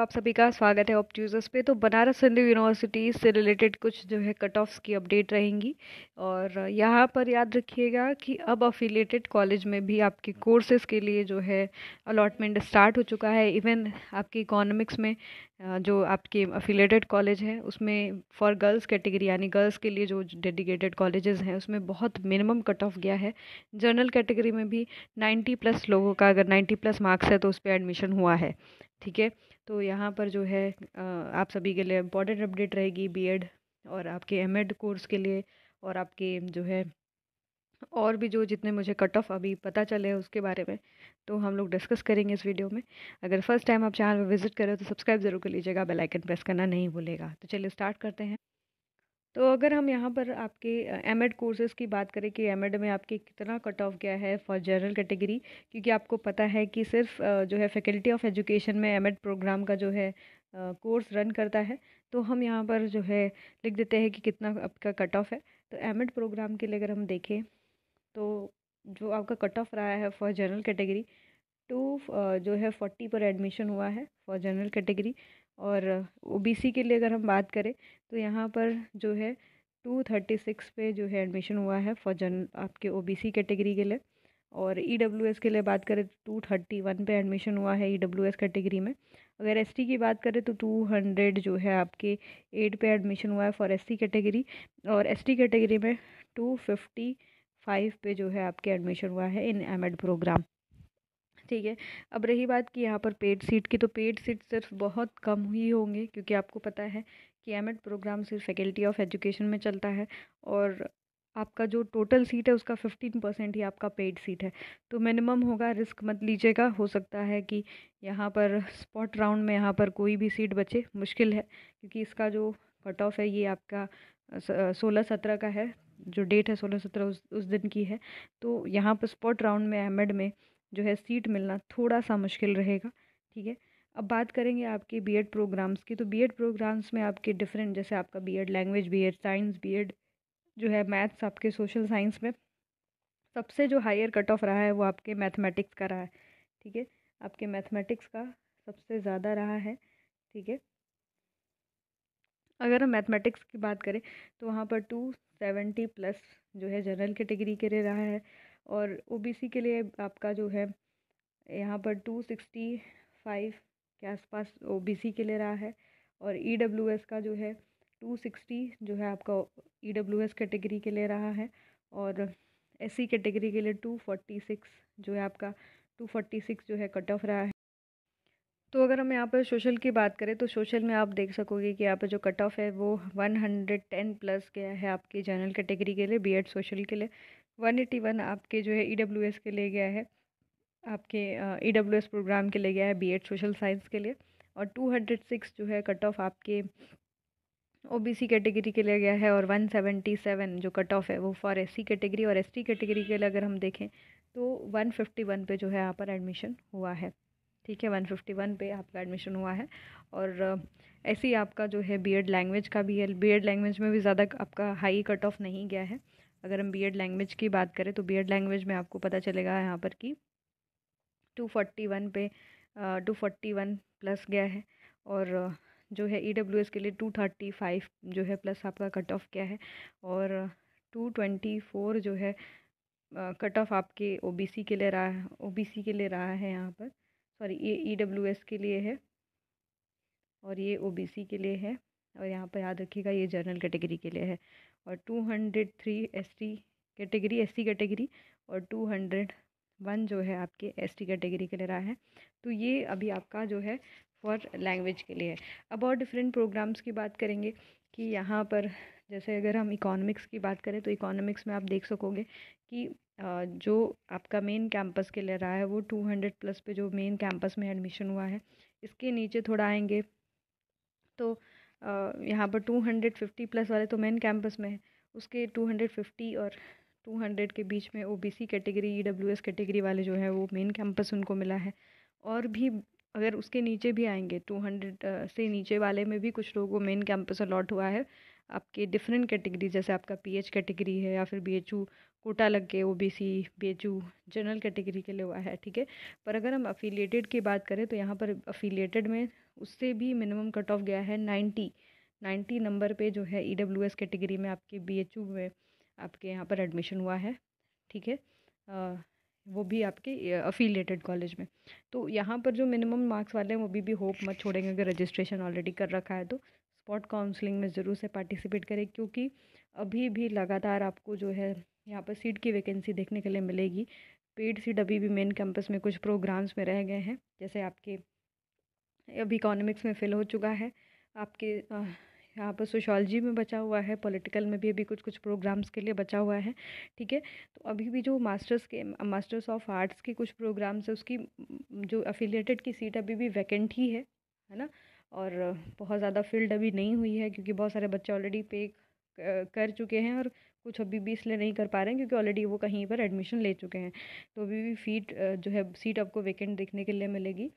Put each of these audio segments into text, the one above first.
आप सभी का स्वागत है ऑप्टूजर्स पे तो बनारस हिंदू यूनिवर्सिटी से रिलेटेड कुछ जो है कट ऑफ्स की अपडेट रहेंगी और यहाँ पर याद रखिएगा कि अब अफिलेटेड कॉलेज में भी आपके कोर्सेज़ के लिए जो है अलॉटमेंट स्टार्ट हो चुका है इवन आपकी इकोनॉमिक्स में जो आपके अफिलेटेड कॉलेज है उसमें फॉर गर्ल्स कैटेगरी यानी गर्ल्स के लिए जो डेडिकेटेड कॉलेजेस हैं उसमें बहुत मिनिमम कट ऑफ गया है जनरल कैटेगरी में भी 90 प्लस लोगों का अगर 90 प्लस मार्क्स है तो उस पर एडमिशन हुआ है ठीक है तो यहाँ पर जो है आप सभी के लिए इम्पॉर्टेंट अपडेट रहेगी बीएड और आपके एमएड कोर्स के लिए और आपके जो है और भी जो जितने मुझे कट ऑफ अभी पता चले हैं उसके बारे में तो हम लोग डिस्कस करेंगे इस वीडियो में अगर फर्स्ट टाइम आप चैनल पर विजिट करें तो सब्सक्राइब जरूर कर लीजिएगा बेल आइकन प्रेस करना नहीं भूलेगा तो चलिए स्टार्ट करते हैं तो अगर हम यहाँ पर आपके एम एड कोर्सेज़ की बात करें कि एम एड में आपके कितना कट ऑफ गया है फॉर जनरल कैटेगरी क्योंकि आपको पता है कि सिर्फ जो है फैकल्टी ऑफ एजुकेशन में एम एड प्रोग्राम का जो है कोर्स रन करता है तो हम यहाँ पर जो है लिख देते हैं कि कितना आपका कट ऑफ है तो एम एड प्रोग्राम के लिए अगर हम देखें तो जो आपका कट ऑफ रहा है फॉर जनरल कैटेगरी टू जो है फोर्टी पर एडमिशन हुआ है फॉर जनरल कैटेगरी और ओबीसी के लिए अगर हम बात करें तो यहाँ पर जो है टू थर्टी सिक्स पे जो है एडमिशन हुआ है फॉर जन आपके ओ बी कैटेगरी के लिए और ई डब्ल्यू एस के लिए बात करें तो टू थर्टी वन पे एडमिशन हुआ है ई डब्ल्यू एस कैटेगरी में अगर एस टी की बात करें तो टू हंड्रेड जो है आपके एट पे एडमिशन हुआ है फॉर एस सी कैटेगरी और एस टी कैटेगरी में टू फिफ्टी फाइव पे जो है आपके एडमिशन हुआ है इन एम एड प्रोग्राम ठीक है अब रही बात कि यहाँ पर पेड सीट की तो पेड सीट सिर्फ बहुत कम ही होंगे क्योंकि आपको पता है कि एम प्रोग्राम सिर्फ फैकल्टी ऑफ एजुकेशन में चलता है और आपका जो टोटल सीट है उसका फिफ्टीन परसेंट ही आपका पेड सीट है तो मिनिमम होगा रिस्क मत लीजिएगा हो सकता है कि यहाँ पर स्पॉट राउंड में यहाँ पर कोई भी सीट बचे मुश्किल है क्योंकि इसका जो कट ऑफ है ये आपका सोलह सत्रह का है जो डेट है सोलह सत्रह उस उस दिन की है तो यहाँ पर स्पॉट राउंड में एम में जो है सीट मिलना थोड़ा सा मुश्किल रहेगा ठीक है अब बात करेंगे आपके बीएड प्रोग्राम्स की तो बीएड प्रोग्राम्स में आपके डिफरेंट जैसे आपका BEd language BEd science BEd जो है मैथ्स आपके सोशल साइंस में सबसे जो हायर कट ऑफ रहा है वो आपके मैथमेटिक्स का रहा है ठीक है आपके मैथमेटिक्स का सबसे ज़्यादा रहा है ठीक है अगर हम मैथमेटिक्स की बात करें तो वहाँ पर टू सेवेंटी प्लस जो है जनरल कैटेगरी के लिए रहा है और ओबीसी के लिए आपका जो है यहाँ पर टू सिक्सटी फाइव के आसपास ओबीसी के लिए रहा है और ईडब्ल्यूएस e का जो है टू सिक्सटी जो है आपका ईडब्ल्यूएस e कैटेगरी के लिए रहा है और एससी कैटेगरी e के लिए टू फोर्टी सिक्स जो है आपका टू फोर्टी सिक्स जो है कट ऑफ रहा है तो अगर हम यहाँ पर सोशल की बात करें तो सोशल में आप देख सकोगे कि यहाँ पर जो कट ऑफ है वो वन हंड्रेड टेन प्लस गया है आपकी जनरल कैटेगरी के लिए बीएड सोशल के लिए वन एटी वन आपके जो है ई डब्ल्यू एस के लिए गया है आपके ई डब्ल्यू एस प्रोग्राम के लिए गया है बी एड सोशल साइंस के लिए और टू हंड्रेड सिक्स जो है कट ऑफ आपके ओ बी सी कैटेगरी के लिए गया है और वन सेवेंटी सेवन जो कट ऑफ है वो फॉर एस सी कैटेगरी और एस टी कैटेगरी के लिए अगर हम देखें तो वन फिफ्टी वन पे जो है यहाँ पर एडमिशन हुआ है ठीक है वन फिफ्टी वन पे आपका एडमिशन हुआ है और ऐसे ही आपका जो है बी एड लैंग्वेज का भी है बी एड लैंग्वेज में भी ज़्यादा आपका हाई कट ऑफ नहीं गया है अगर हम बीएड लैंग्वेज की बात करें तो बीएड लैंग्वेज में आपको पता चलेगा यहाँ पर कि टू फोर्टी वन पे टू फोर्टी वन प्लस गया है और जो है ई डब्ल्यू एस के लिए टू थर्टी फाइव जो है प्लस आपका कट ऑफ क्या है और टू ट्वेंटी फोर जो है कट ऑफ आपके ओ बी सी के लिए रहा है ओ बी सी के लिए रहा है यहाँ पर सॉरी ये ई डब्ल्यू एस के लिए है और ये ओ बी सी के लिए है और यहाँ पर याद रखिएगा ये जनरल कैटेगरी के लिए है और two hundred three S T category S C category और टू हंड्रेड वन जो है आपके एस टी कैटेगरी के लिए रहा है तो ये अभी आपका जो है फॉर लैंग्वेज के लिए है अब और डिफरेंट प्रोग्राम्स की बात करेंगे कि यहाँ पर जैसे अगर हम इकोनॉमिक्स की बात करें तो इकोनॉमिक्स में आप देख सकोगे कि जो आपका मेन कैंपस के लिए रहा है वो टू हंड्रेड प्लस पे जो मेन कैंपस में एडमिशन हुआ है इसके नीचे थोड़ा आएंगे तो यहाँ पर 250 प्लस वाले तो मेन कैंपस में है उसके 250 और 200 के बीच में ओबीसी कैटेगरी ईडब्ल्यूएस कैटेगरी वाले जो है वो मेन कैंपस उनको मिला है और भी अगर उसके नीचे भी आएंगे 200 से नीचे वाले में भी कुछ लोगों को मेन कैंपस अलॉट हुआ है आपके डिफरेंट कैटेगरी जैसे आपका पीएच कैटेगरी है या फिर बीएचयू कोटा लग गए O B C U general category के लिए हुआ है ठीक है पर अगर हम अफिलिएटेड की बात करें तो यहाँ पर अफिलिएटेड में उससे भी मिनिमम कट ऑफ गया है नाइन्टी नाइन्टी नंबर पे जो है ई डब्ल्यू एस कैटेगरी में आपके बी एच यू में आपके यहाँ पर एडमिशन हुआ है ठीक है वो भी आपके अफिलिएटेड कॉलेज में तो यहाँ पर जो मिनिमम मार्क्स वाले हैं वो भी भी होप मत छोड़ेंगे अगर रजिस्ट्रेशन ऑलरेडी कर रखा है तो स्पॉट काउंसलिंग में ज़रूर से पार्टिसिपेट करें क्योंकि अभी भी लगातार आपको जो है यहाँ पर सीट की वैकेंसी देखने के लिए मिलेगी पेड सीट अभी भी मेन कैंपस में कुछ प्रोग्राम्स में रह गए हैं जैसे आपके अब इकोनॉमिक्स में फिल हो चुका है आपके यहाँ पर सोशोलॉजी में बचा हुआ है पॉलिटिकल में भी अभी कुछ कुछ प्रोग्राम्स के लिए बचा हुआ है ठीक है तो अभी भी जो मास्टर्स के मास्टर्स ऑफ आर्ट्स के कुछ प्रोग्राम्स है उसकी जो अफिलेटेड की सीट अभी भी वैकेंट ही है है ना और बहुत ज़्यादा फील्ड अभी नहीं हुई है क्योंकि बहुत सारे बच्चे ऑलरेडी पे कर चुके हैं और कुछ अभी भी इसलिए नहीं कर पा रहे हैं क्योंकि ऑलरेडी वो कहीं पर एडमिशन ले चुके हैं तो अभी भी फीट जो है सीट आपको वेकेंट देखने के लिए मिलेगी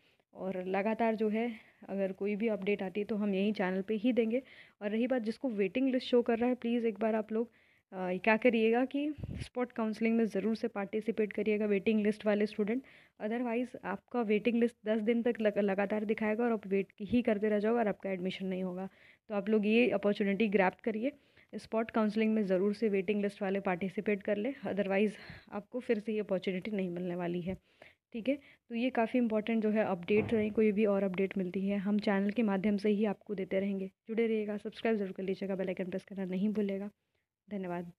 और लगातार जो है अगर कोई भी अपडेट आती है तो हम यही चैनल पे ही देंगे और रही बात जिसको वेटिंग लिस्ट शो कर रहा है प्लीज़ एक बार आप लोग आ, क्या करिएगा कि स्पॉट काउंसलिंग में ज़रूर से पार्टिसिपेट करिएगा वेटिंग लिस्ट वाले स्टूडेंट अदरवाइज़ आपका वेटिंग लिस्ट दस दिन तक लग, लगातार दिखाएगा और आप वेट ही करते रह जाओगे और आपका एडमिशन नहीं होगा तो आप लोग ये अपॉर्चुनिटी ग्रैप करिए स्पॉट काउंसलिंग में ज़रूर से वेटिंग लिस्ट वाले पार्टिसिपेट कर ले अदरवाइज़ आपको फिर से ये अपॉर्चुनिटी नहीं मिलने वाली है ठीक है तो ये काफ़ी इंपॉर्टेंट जो है अपडेट रहें कोई भी और अपडेट मिलती है हम चैनल के माध्यम से ही आपको देते रहेंगे जुड़े रहिएगा सब्सक्राइब जरूर कर लीजिएगा बेलाइकन प्रेस करना नहीं भूलेगा धन्यवाद